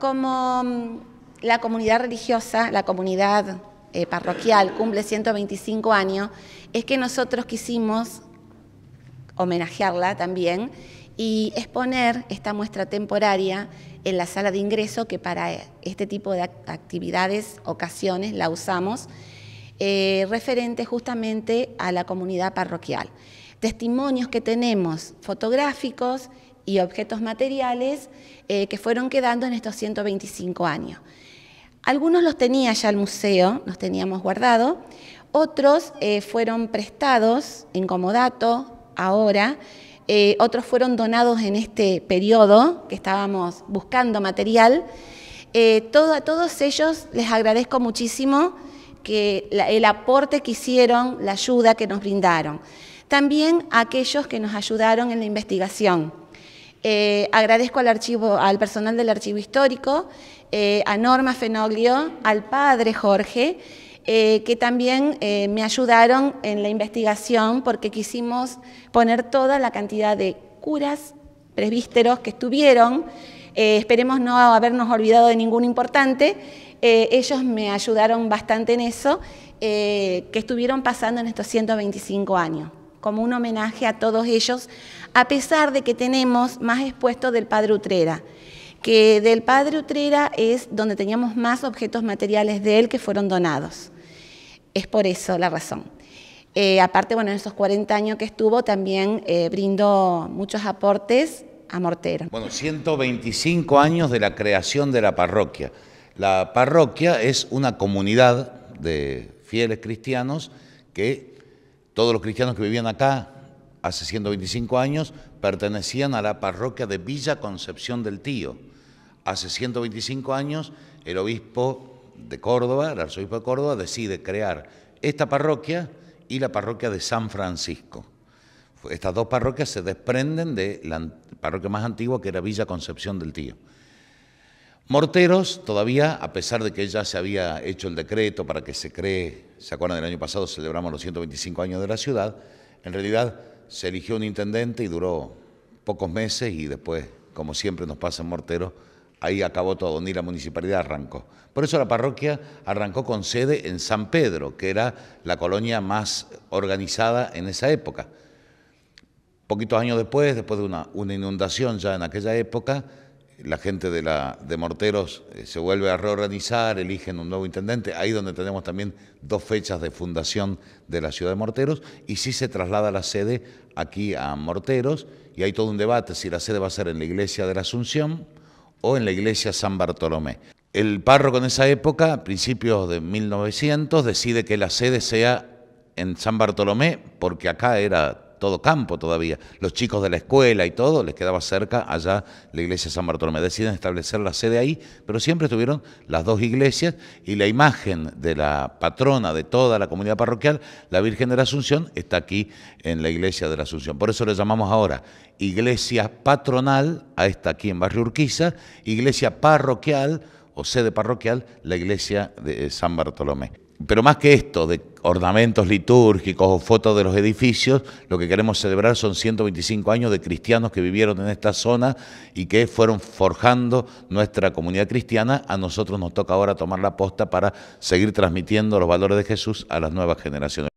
como mm, la comunidad religiosa, la comunidad eh, parroquial cumple 125 años, es que nosotros quisimos homenajearla también y exponer esta muestra temporaria en la sala de ingreso que para este tipo de actividades, ocasiones, la usamos, eh, referente justamente a la comunidad parroquial. Testimonios que tenemos, fotográficos y objetos materiales eh, que fueron quedando en estos 125 años. Algunos los tenía ya el museo, los teníamos guardados, otros eh, fueron prestados en comodato, ahora, eh, otros fueron donados en este periodo que estábamos buscando material. todo, a todos ellos les agradezco muchísimo que el aporte que hicieron, la ayuda que nos brindaron. También a aquellos que nos ayudaron en la investigación. Eh, agradezco al personal del archivo histórico, eh, a Norma Fenoglio, al padre Jorge, eh, que también me ayudaron en la investigación porque quisimos poner toda la cantidad de curas, prevísteros que estuvieron. esperemos no habernos olvidado de ningún importante. ellos me ayudaron bastante en eso, que estuvieron pasando en estos 125 años como un homenaje a todos ellos, a pesar de que tenemos más expuesto del Padre Utrera, que del Padre Utrera es donde teníamos más objetos materiales de él que fueron donados. Es por eso la razón. Eh, aparte, bueno, en esos 40 años que estuvo también eh, brindó muchos aportes a Mortero. Bueno, 125 años de la creación de la parroquia. La parroquia es una comunidad de fieles cristianos que todos los cristianos que vivían acá hace 125 años pertenecían a la parroquia de Villa Concepción del Tío. Hace 125 años el obispo de Córdoba, el arzobispo de Córdoba, decide crear esta parroquia y la parroquia de San Francisco. Estas dos parroquias se desprenden de la parroquia más antigua que era Villa Concepción del Tío. Morteros, todavía, a pesar de que ya se había hecho el decreto para que se cree, se acuerdan del año pasado, celebramos los 125 años de la ciudad, en realidad se eligió un intendente y duró pocos meses y después, como siempre nos pasa en Morteros, ahí acabó todo, ni la municipalidad arrancó. Por eso la parroquia arrancó con sede en San Pedro, que era la colonia más organizada en esa época. Poquitos años después, después de una, una inundación ya en aquella época, la gente de, Morteros eh, se vuelve a reorganizar, eligen un nuevo intendente, ahí donde tenemos también dos fechas de fundación de la ciudad de Morteros, y sí se traslada la sede aquí a Morteros, y hay todo un debate si la sede va a ser en la iglesia de la Asunción o en la iglesia San Bartolomé. El párroco en esa época, a principios de 1900, decide que la sede sea en San Bartolomé, porque acá era todo campo todavía. Los chicos de la escuela y todo les quedaba cerca allá la iglesia de San Bartolomé. Deciden establecer la sede ahí, pero siempre estuvieron las dos iglesias y la imagen de la patrona de toda la comunidad parroquial, la Virgen de la Asunción, está aquí en la iglesia de la Asunción. Por eso le llamamos ahora iglesia patronal, a esta aquí en Barrio Urquiza, iglesia parroquial o sede parroquial, la iglesia de eh, San Bartolomé pero más que esto, de ornamentos litúrgicos o fotos de los edificios, lo que queremos celebrar son 125 años de cristianos que vivieron en esta zona y que fueron forjando nuestra comunidad cristiana. A nosotros nos toca ahora tomar la posta para seguir transmitiendo los valores de Jesús a las nuevas generaciones.